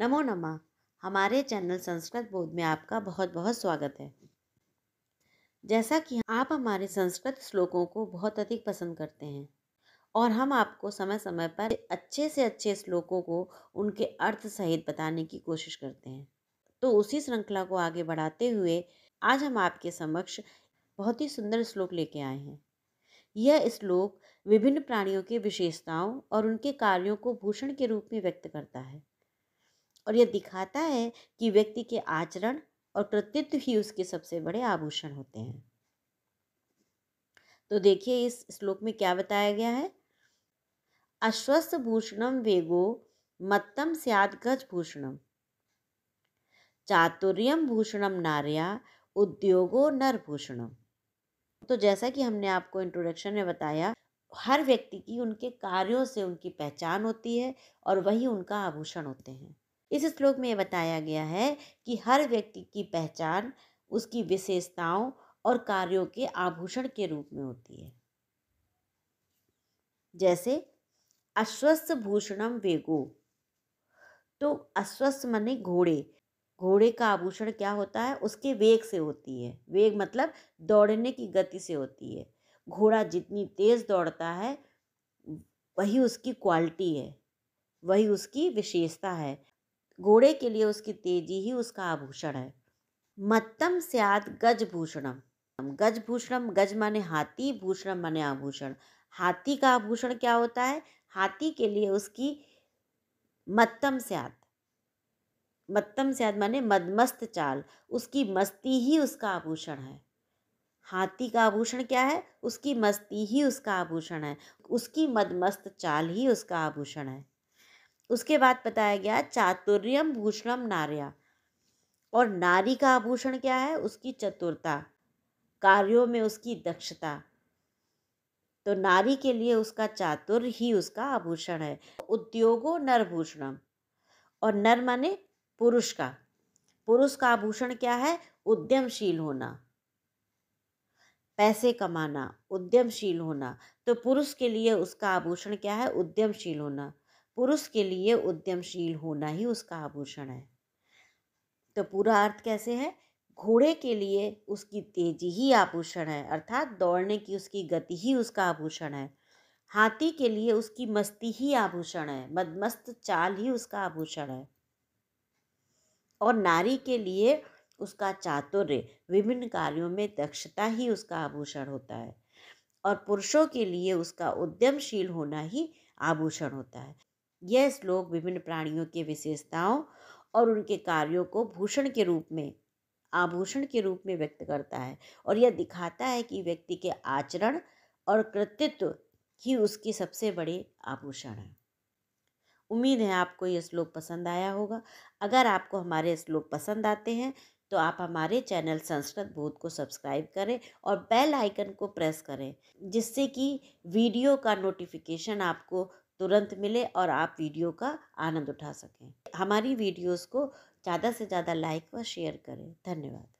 नमो नमः हमारे चैनल संस्कृत बोध में आपका बहुत बहुत स्वागत है जैसा कि आप हमारे संस्कृत श्लोकों को बहुत अधिक पसंद करते हैं और हम आपको समय समय पर अच्छे से अच्छे श्लोकों को उनके अर्थ सहित बताने की कोशिश करते हैं तो उसी श्रृंखला को आगे बढ़ाते हुए आज हम आपके समक्ष बहुत ही सुंदर श्लोक लेके आए हैं यह श्लोक विभिन्न प्राणियों की विशेषताओं और उनके कार्यों को भूषण के रूप में व्यक्त करता है और यह दिखाता है कि व्यक्ति के आचरण और कृतित्व ही उसके सबसे बड़े आभूषण होते हैं तो देखिए इस श्लोक में क्या बताया गया है अश्वस्थ भूषणम वेगो मत्तम स्याद गज भूषणम चातुर्यम भूषणम नार्या उद्योगो भूषणम तो जैसा कि हमने आपको इंट्रोडक्शन में बताया हर व्यक्ति की उनके कार्यों से उनकी पहचान होती है और वही उनका आभूषण होते हैं इस श्लोक में बताया गया है कि हर व्यक्ति की पहचान उसकी विशेषताओं और कार्यों के आभूषण के रूप में होती है जैसे अश्वस्थ भूषणम वेगो तो अश्वस्थ मने घोड़े घोड़े का आभूषण क्या होता है उसके वेग से होती है वेग मतलब दौड़ने की गति से होती है घोड़ा जितनी तेज़ दौड़ता है वही उसकी क्वालिटी है वही उसकी विशेषता है घोड़े के लिए उसकी तेजी ही उसका आभूषण है मत्तम स्याद गजभूषणम गजभूषणम गज माने हाथी भूषणम माने आभूषण हाथी का आभूषण क्या होता है हाथी के लिए उसकी मत्तम स्याद मत्तम स्याद माने मदमस्त चाल उसकी मस्ती ही उसका आभूषण है हाथी का आभूषण क्या है उसकी मस्ती ही उसका आभूषण है उसकी मदमस्त चाल ही उसका आभूषण है उसके बाद बताया गया चातुर्यम भूषणम नार्या और नारी का आभूषण क्या है उसकी चतुरता कार्यों में उसकी दक्षता तो नारी के लिए उसका चातुर्य ही उसका आभूषण है उद्योगो नरभूषणम और नर माने पुरुष का पुरुष का आभूषण क्या है उद्यमशील होना पैसे कमाना उद्यमशील होना तो पुरुष के लिए उसका आभूषण क्या है उद्यमशील होना पुरुष के लिए उद्यमशील होना ही उसका आभूषण है तो पूरा अर्थ कैसे है घोड़े के लिए उसकी तेजी ही आभूषण है अर्थात दौड़ने की उसकी गति ही उसका आभूषण है हाथी के लिए उसकी मस्ती ही आभूषण है मदमस्त चाल ही उसका आभूषण है और नारी के लिए उसका चातुर्य विभिन्न कार्यों में दक्षता ही उसका आभूषण होता है और पुरुषों के लिए उसका उद्यमशील होना ही आभूषण होता है यह श्लोक विभिन्न प्राणियों के विशेषताओं और उनके कार्यों को भूषण के रूप में आभूषण के रूप में व्यक्त करता है और यह दिखाता है कि व्यक्ति के आचरण और कृतित्व ही उसके सबसे बड़े आभूषण हैं उम्मीद है आपको यह श्लोक पसंद आया होगा अगर आपको हमारे श्लोक पसंद आते हैं तो आप हमारे चैनल संस्कृत बोध को सब्सक्राइब करें और बेल आइकन को प्रेस करें जिससे कि वीडियो का नोटिफिकेशन आपको तुरंत मिले और आप वीडियो का आनंद उठा सकें हमारी वीडियोस को ज़्यादा से ज़्यादा लाइक व शेयर करें धन्यवाद